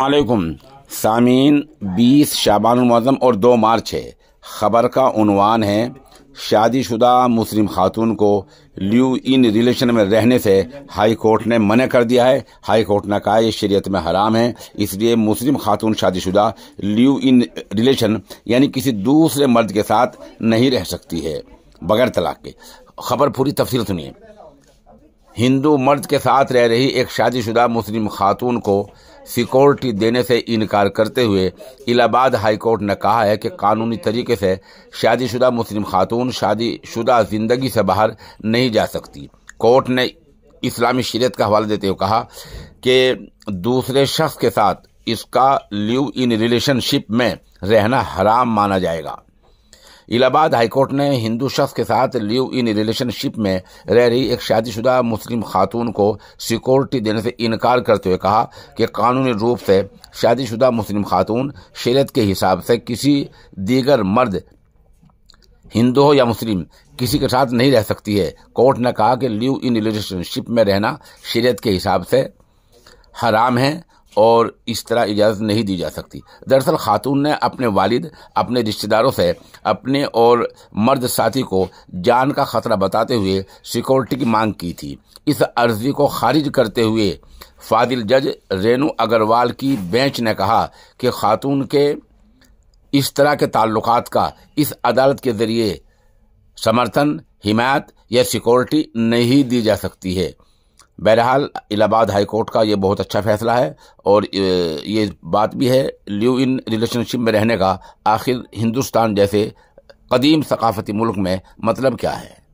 वालेकुम सामीन बीस शाबानमज़म और दो मार्च है ख़बर का उनवान है शादीशुदा मुस्लिम खातून को ल्यू इन रिलेशन में रहने से हाई कोर्ट ने मना कर दिया है हाई कोर्ट ने कहा यह शरीयत में हराम है इसलिए मुस्लिम खातून शादीशुदा ल्यू इन रिलेशन यानी किसी दूसरे मर्द के साथ नहीं रह सकती है बगैर तलाक के खबर पूरी तफसील सुनिए हिंदू मर्द के साथ रह रही एक शादीशुदा मुस्लिम खातून को सिक्योरिटी देने से इनकार करते हुए इलाहाबाद हाईकोर्ट ने कहा है कि कानूनी तरीके से शादीशुदा मुस्लिम खातून शादीशुदा जिंदगी से बाहर नहीं जा सकती कोर्ट ने इस्लामी शरीयत का हवाला देते हुए कहा कि दूसरे शख्स के साथ इसका लिव इन रिलेशनशिप में रहना हराम माना जाएगा इलाहाबाद हाईकोर्ट ने हिंदू शख्स के साथ लिव इन रिलेशनशिप में रह रही एक शादीशुदा मुस्लिम खातून को सिक्योरिटी देने से इनकार करते हुए कहा कि कानूनी रूप से शादीशुदा मुस्लिम खातून शरीयत के हिसाब से किसी दीगर मर्द हिंदू हो या मुस्लिम किसी के साथ नहीं रह सकती है कोर्ट ने कहा कि लिव इन रिलेशनशिप में रहना शरीयत के हिसाब से हराम है और इस तरह इजाज़त नहीं दी जा सकती दरअसल खातून ने अपने वालिद अपने रिश्तेदारों से अपने और मर्द साथी को जान का खतरा बताते हुए सिक्योरिटी की मांग की थी इस अर्जी को खारिज करते हुए फादिल जज रेनू अग्रवाल की बेंच ने कहा कि खातून के इस तरह के ताल्लुक का इस अदालत के जरिए समर्थन हिमायत या सिक्योरिटी नहीं दी जा सकती है बहरहाल इलाहाबाद हाईकोर्ट का ये बहुत अच्छा फैसला है और ये बात भी है लिव इन रिलेशनशिप में रहने का आखिर हिंदुस्तान जैसे कदीम सकाफती मुल्क में मतलब क्या है